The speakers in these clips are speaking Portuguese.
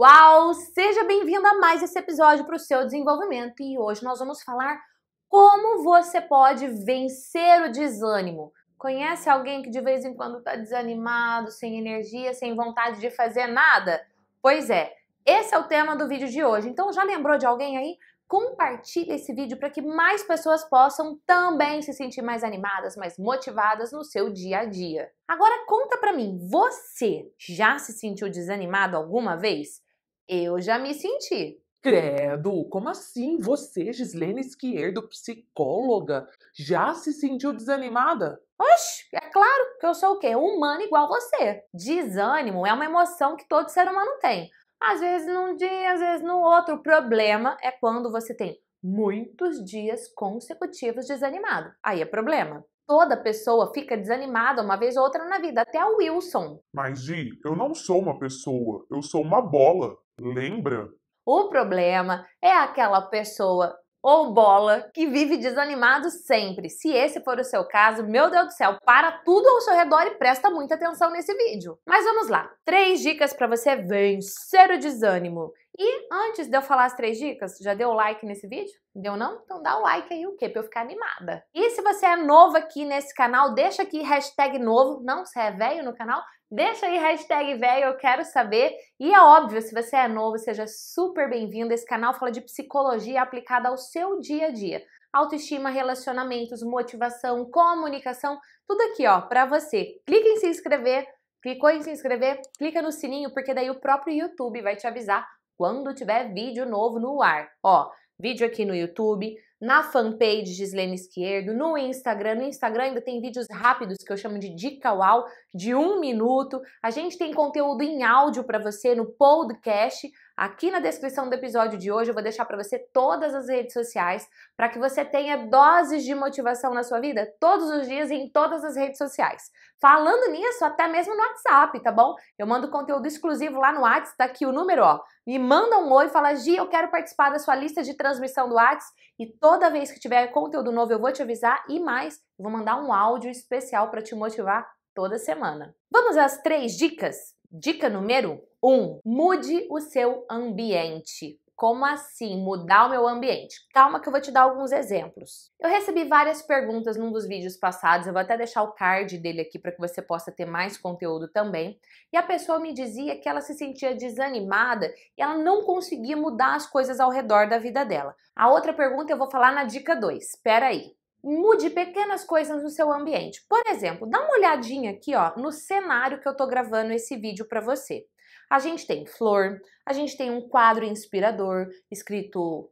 Uau! Seja bem-vindo a mais esse episódio para o seu desenvolvimento e hoje nós vamos falar como você pode vencer o desânimo. Conhece alguém que de vez em quando está desanimado, sem energia, sem vontade de fazer nada? Pois é, esse é o tema do vídeo de hoje. Então já lembrou de alguém aí? Compartilhe esse vídeo para que mais pessoas possam também se sentir mais animadas, mais motivadas no seu dia a dia. Agora conta para mim, você já se sentiu desanimado alguma vez? Eu já me senti. Credo, como assim você, Gislene Esquerdo, psicóloga, já se sentiu desanimada? Oxe, é claro que eu sou o quê? Humana igual você. Desânimo é uma emoção que todo ser humano tem. Às vezes num dia, às vezes no outro. O problema é quando você tem muitos dias consecutivos desanimado. Aí é problema. Toda pessoa fica desanimada uma vez ou outra na vida, até o Wilson. Mas, Gi, eu não sou uma pessoa, eu sou uma bola. Lembra? O problema é aquela pessoa ou bola que vive desanimado sempre. Se esse for o seu caso, meu Deus do céu, para tudo ao seu redor e presta muita atenção nesse vídeo. Mas vamos lá. Três dicas para você vencer o desânimo. E antes de eu falar as três dicas, já deu like nesse vídeo? Deu não? Então dá o like aí, o quê? Pra eu ficar animada. E se você é novo aqui nesse canal, deixa aqui hashtag novo, não se é velho no canal, deixa aí hashtag velho, eu quero saber. E é óbvio, se você é novo, seja super bem-vindo. Esse canal fala de psicologia aplicada ao seu dia a dia. Autoestima, relacionamentos, motivação, comunicação, tudo aqui, ó, pra você. Clique em se inscrever, clicou em se inscrever, clica no sininho, porque daí o próprio YouTube vai te avisar quando tiver vídeo novo no ar. Ó, vídeo aqui no YouTube, na fanpage Gislene Esquerdo, no Instagram. No Instagram ainda tem vídeos rápidos que eu chamo de Dica Uau, de um minuto. A gente tem conteúdo em áudio para você no podcast. Aqui na descrição do episódio de hoje eu vou deixar para você todas as redes sociais para que você tenha doses de motivação na sua vida todos os dias em todas as redes sociais. Falando nisso, até mesmo no WhatsApp, tá bom? Eu mando conteúdo exclusivo lá no WhatsApp, tá aqui o número, ó. Me manda um oi, fala Gi, eu quero participar da sua lista de transmissão do WhatsApp e toda vez que tiver conteúdo novo eu vou te avisar e mais, vou mandar um áudio especial para te motivar toda semana. Vamos às três dicas? Dica número 1: um, mude o seu ambiente. Como assim mudar o meu ambiente? Calma que eu vou te dar alguns exemplos. Eu recebi várias perguntas num dos vídeos passados, eu vou até deixar o card dele aqui para que você possa ter mais conteúdo também. E a pessoa me dizia que ela se sentia desanimada e ela não conseguia mudar as coisas ao redor da vida dela. A outra pergunta eu vou falar na dica 2. Espera aí mude pequenas coisas no seu ambiente. Por exemplo, dá uma olhadinha aqui, ó, no cenário que eu tô gravando esse vídeo para você. A gente tem flor, a gente tem um quadro inspirador escrito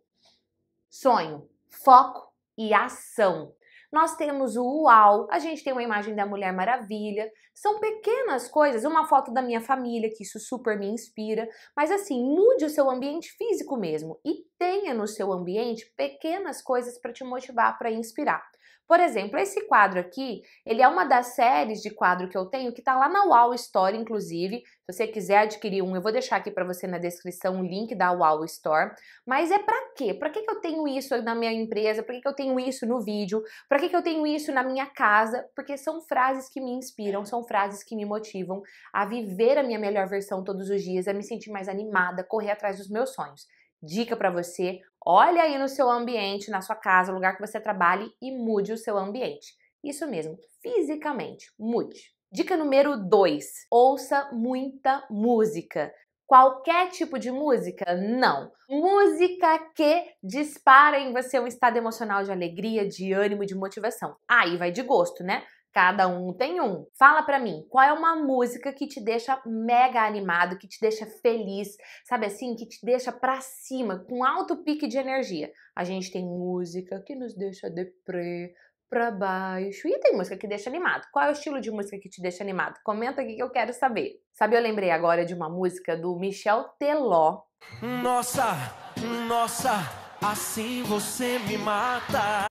sonho, foco e ação. Nós temos o UAU, a gente tem uma imagem da Mulher Maravilha. São pequenas coisas, uma foto da minha família, que isso super me inspira. Mas assim, mude o seu ambiente físico mesmo e tenha no seu ambiente pequenas coisas para te motivar, para inspirar. Por exemplo, esse quadro aqui, ele é uma das séries de quadro que eu tenho que está lá na Wow Store, inclusive. Se você quiser adquirir um, eu vou deixar aqui para você na descrição o link da Wow Store. Mas é para quê? Para que, que eu tenho isso na minha empresa? Para que, que eu tenho isso no vídeo? Para que, que eu tenho isso na minha casa? Porque são frases que me inspiram, são frases que me motivam a viver a minha melhor versão todos os dias, a me sentir mais animada, correr atrás dos meus sonhos. Dica para você: olhe aí no seu ambiente, na sua casa, lugar que você trabalhe e mude o seu ambiente. Isso mesmo, fisicamente, mude. Dica número 2: ouça muita música. Qualquer tipo de música? Não. Música que dispara em você um estado emocional de alegria, de ânimo, de motivação. Aí vai de gosto, né? Cada um tem um. Fala para mim, qual é uma música que te deixa mega animado, que te deixa feliz, sabe assim, que te deixa para cima, com alto pique de energia? A gente tem música que nos deixa deprê, pra baixo. E tem música que deixa animado. Qual é o estilo de música que te deixa animado? Comenta aqui que eu quero saber. Sabe, eu lembrei agora de uma música do Michel Teló. Nossa, nossa, assim você me mata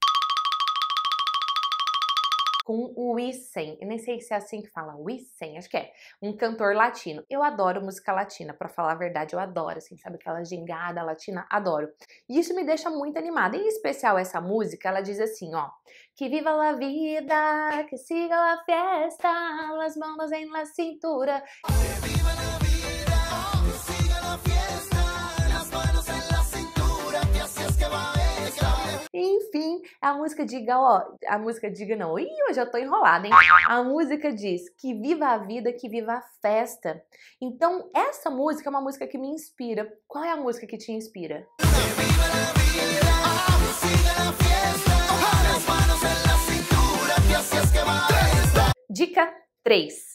com o Wissen. Eu nem sei se é assim que fala, Wissen, acho que é. Um cantor latino. Eu adoro música latina, para falar a verdade, eu adoro, assim, sabe aquela gingada latina, adoro. E isso me deixa muito animada. Em especial essa música, ela diz assim, ó: Que viva la vida, que siga la festa, las manos em la cintura. Que viva la vida, que siga la fiesta, las manos en la cintura, que así es que va Enfim, a música diga, ó, a música diga não, ih, eu já tô enrolada, hein? A música diz que viva a vida, que viva a festa. Então, essa música é uma música que me inspira. Qual é a música que te inspira? Dica 3.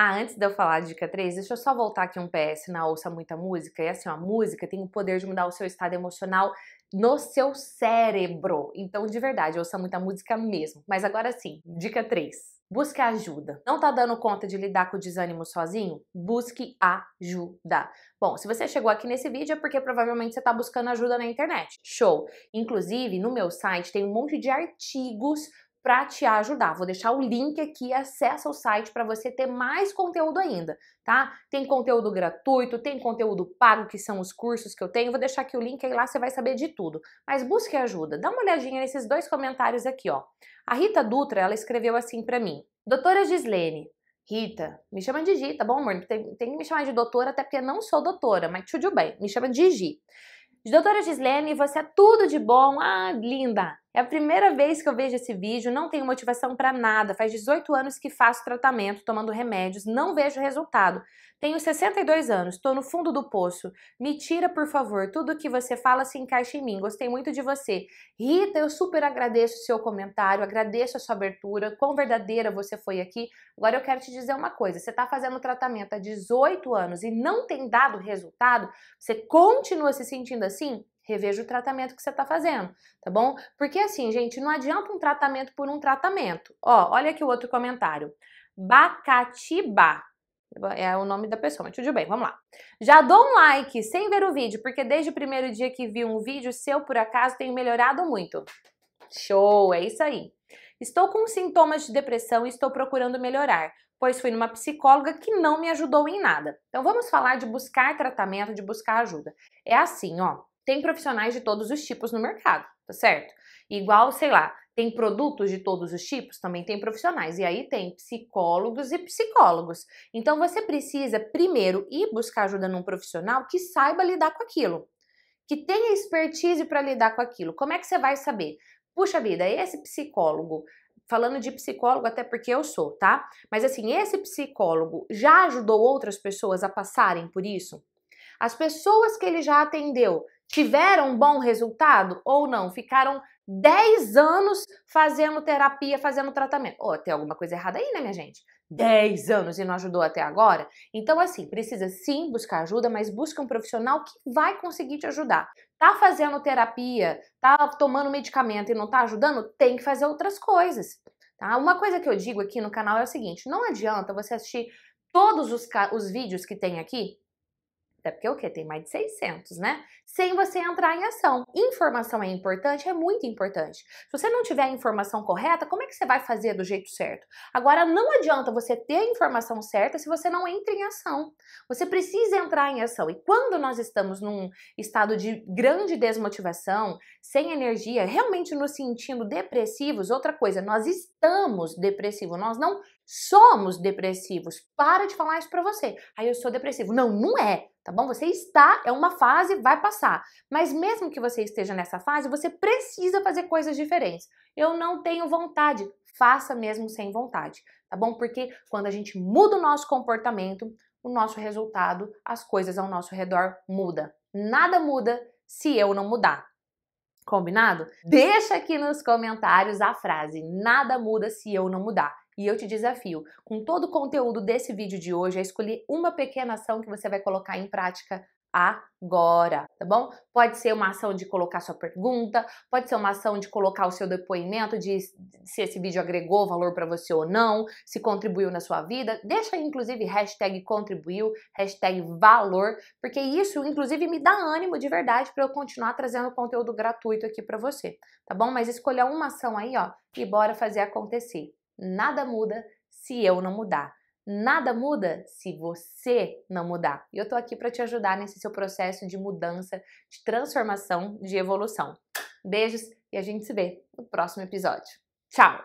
Ah, antes de eu falar a dica 3, deixa eu só voltar aqui um PS na Ouça Muita Música. E assim, a música tem o poder de mudar o seu estado emocional no seu cérebro. Então, de verdade, ouça muita música mesmo. Mas agora sim, dica 3. Busque ajuda. Não tá dando conta de lidar com o desânimo sozinho? Busque ajuda. Bom, se você chegou aqui nesse vídeo é porque provavelmente você tá buscando ajuda na internet. Show! Inclusive, no meu site tem um monte de artigos para te ajudar. Vou deixar o link aqui, acessa o site para você ter mais conteúdo ainda, tá? Tem conteúdo gratuito, tem conteúdo pago, que são os cursos que eu tenho. Vou deixar aqui o link aí lá você vai saber de tudo. Mas busque ajuda. Dá uma olhadinha nesses dois comentários aqui, ó. A Rita Dutra, ela escreveu assim para mim: "Doutora Gislene, Rita, me chama de Gi, tá bom, amor? Tem, tem que me chamar de doutora, até porque eu não sou doutora, mas tudo bem, me chama de Gi. Doutora Gislene, você é tudo de bom. Ah, linda! É a primeira vez que eu vejo esse vídeo, não tenho motivação para nada. Faz 18 anos que faço tratamento tomando remédios, não vejo resultado. Tenho 62 anos, estou no fundo do poço. Me tira, por favor, tudo que você fala se encaixa em mim. Gostei muito de você. Rita, eu super agradeço o seu comentário, agradeço a sua abertura, quão verdadeira você foi aqui. Agora eu quero te dizer uma coisa: você está fazendo tratamento há 18 anos e não tem dado resultado, você continua se sentindo assim? reveja o tratamento que você está fazendo, tá bom? Porque assim, gente, não adianta um tratamento por um tratamento. Ó, olha aqui o outro comentário. Bacatibá. É o nome da pessoa, mas tudo bem, vamos lá. Já dou um like sem ver o vídeo, porque desde o primeiro dia que vi um vídeo seu, por acaso, tenho melhorado muito. Show, é isso aí. Estou com sintomas de depressão e estou procurando melhorar, pois fui numa psicóloga que não me ajudou em nada. Então vamos falar de buscar tratamento, de buscar ajuda. É assim, ó, tem profissionais de todos os tipos no mercado, tá certo? Igual, sei lá, tem produtos de todos os tipos? Também tem profissionais. E aí tem psicólogos e psicólogos. Então você precisa primeiro ir buscar ajuda num profissional que saiba lidar com aquilo, que tenha expertise para lidar com aquilo. Como é que você vai saber? Puxa vida, esse psicólogo falando de psicólogo até porque eu sou, tá? Mas assim, esse psicólogo já ajudou outras pessoas a passarem por isso? As pessoas que ele já atendeu tiveram um bom resultado ou não? Ficaram 10 anos fazendo terapia, fazendo tratamento. oh, tem alguma coisa errada aí, né, minha gente? 10 anos e não ajudou até agora? Então, assim, precisa sim buscar ajuda, mas busca um profissional que vai conseguir te ajudar. Tá fazendo terapia, tá tomando medicamento e não tá ajudando? Tem que fazer outras coisas. Tá? Uma coisa que eu digo aqui no canal é o seguinte: não adianta você assistir todos os, os vídeos que tem aqui até porque o que? Tem mais de 600, né? Sem você entrar em ação. Informação é importante? É muito importante. Se você não tiver a informação correta, como é que você vai fazer do jeito certo? Agora, não adianta você ter a informação certa se você não entra em ação. Você precisa entrar em ação. E quando nós estamos num estado de grande desmotivação, sem energia, realmente nos sentindo depressivos, outra coisa, nós estamos depressivos, nós não somos depressivos. Para de falar isso para você. Aí ah, eu sou depressivo. Não, não é tá bom? Você está, é uma fase, vai passar. Mas mesmo que você esteja nessa fase, você precisa fazer coisas diferentes. Eu não tenho vontade, faça mesmo sem vontade, tá bom? Porque quando a gente muda o nosso comportamento, o nosso resultado, as coisas ao nosso redor muda. Nada muda se eu não mudar. Combinado? Uhum. Deixa aqui nos comentários a frase: nada muda se eu não mudar. E eu te desafio, com todo o conteúdo desse vídeo de hoje, a escolher uma pequena ação que você vai colocar em prática agora, tá bom? Pode ser uma ação de colocar sua pergunta, pode ser uma ação de colocar o seu depoimento de se esse vídeo agregou valor para você ou não, se contribuiu na sua vida. Deixa aí, inclusive hashtag contribuiu, hashtag valor, porque isso inclusive me dá ânimo de verdade para eu continuar trazendo conteúdo gratuito aqui para você, tá bom? Mas escolha uma ação aí, ó, e bora fazer acontecer. Nada muda se eu não mudar. Nada muda se você não mudar. E eu tô aqui para te ajudar nesse seu processo de mudança, de transformação, de evolução. Beijos e a gente se vê no próximo episódio. Tchau!